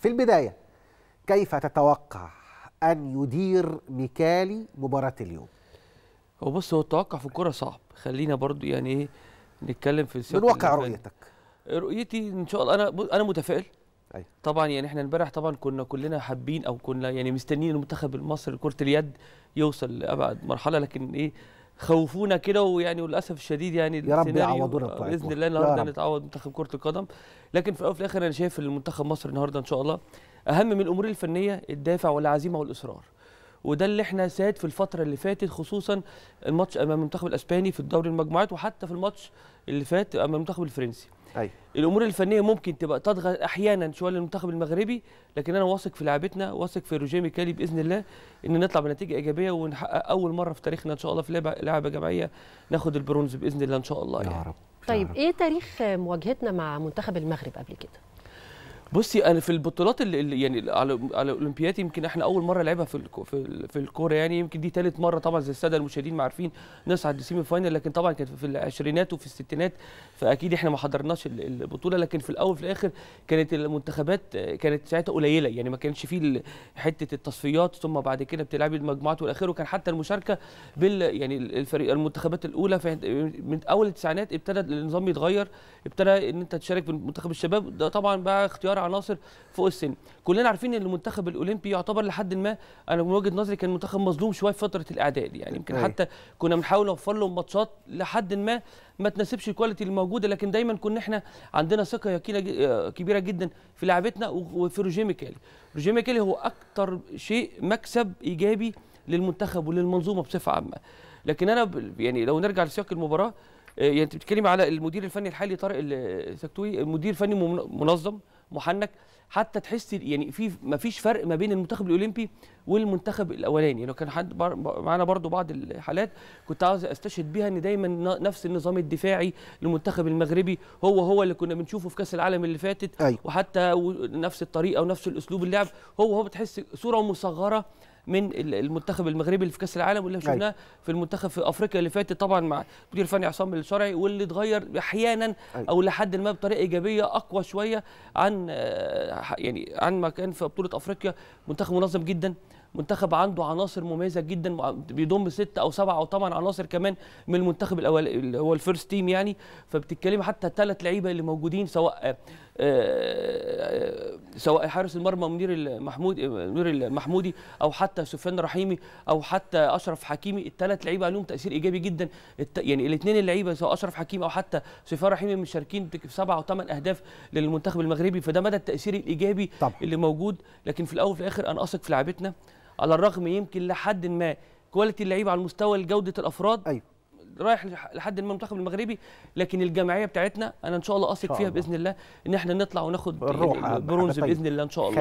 في البداية كيف تتوقع أن يدير ميكالي مباراة اليوم؟ هو بص هو التوقع في الكرة صعب خلينا برضو يعني إيه نتكلم في السياق من واقع رؤيتك رؤيتي إن شاء الله أنا أنا متفائل أي. طبعا يعني احنا امبارح طبعا كنا كلنا حابين او كنا يعني مستنيين المنتخب المصري لكره اليد يوصل لابعد مرحله لكن ايه خوفونا كده ويعني وللاسف الشديد يعني يا رب يعوضونا باذن الله النهارده نتعوض منتخب كره القدم لكن في الاول وفي الاخر انا شايف المنتخب مصر النهارده ان شاء الله اهم من الامور الفنيه الدافع والعزيمه والاصرار وده اللي احنا ساد في الفتره اللي فاتت خصوصا الماتش امام المنتخب الاسباني في الدوري المجموعات وحتى في الماتش اللي فات امام المنتخب الفرنسي أي. الامور الفنيه ممكن تبقى تضغط احيانا شويه للمنتخب المغربي لكن انا واثق في لعبتنا واثق في روجيه ميكالي باذن الله ان نطلع بنتيجه ايجابيه ونحقق اول مره في تاريخنا ان شاء الله في لعبه لعبه جماعيه ناخد البرونز باذن الله ان شاء الله يعني. يا رب طيب يا رب. ايه تاريخ مواجهتنا مع منتخب المغرب قبل كده بصي انا في البطولات اللي يعني على على الاولمبياد يمكن احنا اول مره لعبها في في الكوره يعني يمكن دي ثالث مره طبعا زي الساده المشاهدين ما عارفين نصعد لسيمي فاينل لكن طبعا كانت في العشرينات وفي الستينات فاكيد احنا ما حضرناش البطوله لكن في الاول في الاخر كانت المنتخبات كانت ساعتها قليله يعني ما كانش فيه حته التصفيات ثم بعد كده بتلعبي المجموعات والاخر وكان حتى المشاركه بال يعني الفريق المنتخبات الاولى من اول التسعينات ابتدى النظام يتغير ابتدى ان انت تشارك بمنتخب الشباب ده طبعا بقى اختيار عناصر فوق السن كلنا عارفين ان المنتخب الاولمبي يعتبر لحد ما انا من وجهه نظري كان منتخب مظلوم شويه في فتره الاعداد يعني يمكن أيوة. حتى كنا بنحاول نوفر لهم ماتشات لحد ما ما تناسبش الكواليتي الموجوده لكن دايما كنا احنا عندنا ثقه يقينه كبيره جدا في لعبتنا وفي روجيه ميكالي روجيه ميكالي هو اكتر شيء مكسب ايجابي للمنتخب وللمنظومه بصفه عامه لكن انا يعني لو نرجع لسياق المباراه آه، يعني انت بتتكلم على المدير الفني الحالي طارق السكتوي مدير فني منظم محنك حتى تحس يعني في ما فيش فرق ما بين المنتخب الاولمبي والمنتخب الاولاني لو كان حد بر... معانا برضو بعض الحالات كنت عاوز استشهد بيها ان دايما نفس النظام الدفاعي للمنتخب المغربي هو هو اللي كنا بنشوفه في كاس العالم اللي فاتت أيوة. وحتى نفس الطريقه ونفس الاسلوب اللعب هو هو بتحس صوره مصغره من المنتخب المغربي اللي في كاس العالم واللي أيوة. شفناه في المنتخب في افريقيا اللي فاتت طبعا مع مدير فني عصام الشرعي واللي اتغير احيانا أيوة. او لحد ما بطريقه ايجابيه اقوى شويه عن آه، يعني عن ما كان في بطوله افريقيا منتخب منظم جدا منتخب عنده عناصر مميزه جدا بيضم ست او سبعة او ثمان عناصر كمان من المنتخب الاول اللي هو الفيرست تيم يعني فبتتكلم حتى ثلاث لعيبه اللي موجودين سواء آه، آه، سواء حارس المرمى منير المحمود منير المحمودي او حتى سفيان رحيمي او حتى اشرف حكيمي الثلاث لعيبه عليهم تاثير ايجابي جدا يعني الاثنين اللعيبه سواء اشرف حكيمي او حتى سفيان رحيمي مشاركين في سبعه او ثمان اهداف للمنتخب المغربي فده مدى التاثير الايجابي طبعا. اللي موجود لكن في الاول وفي الاخر انا اثق في لعيبتنا على الرغم يمكن لحد ما كواليتي اللعيبه على مستوى جوده الافراد أيوه. رايح لحد المنتخب المغربي لكن الجمعيه بتاعتنا انا ان شاء الله اثق فيها باذن الله ان احنا نطلع وناخد برونز باذن الله ان شاء الله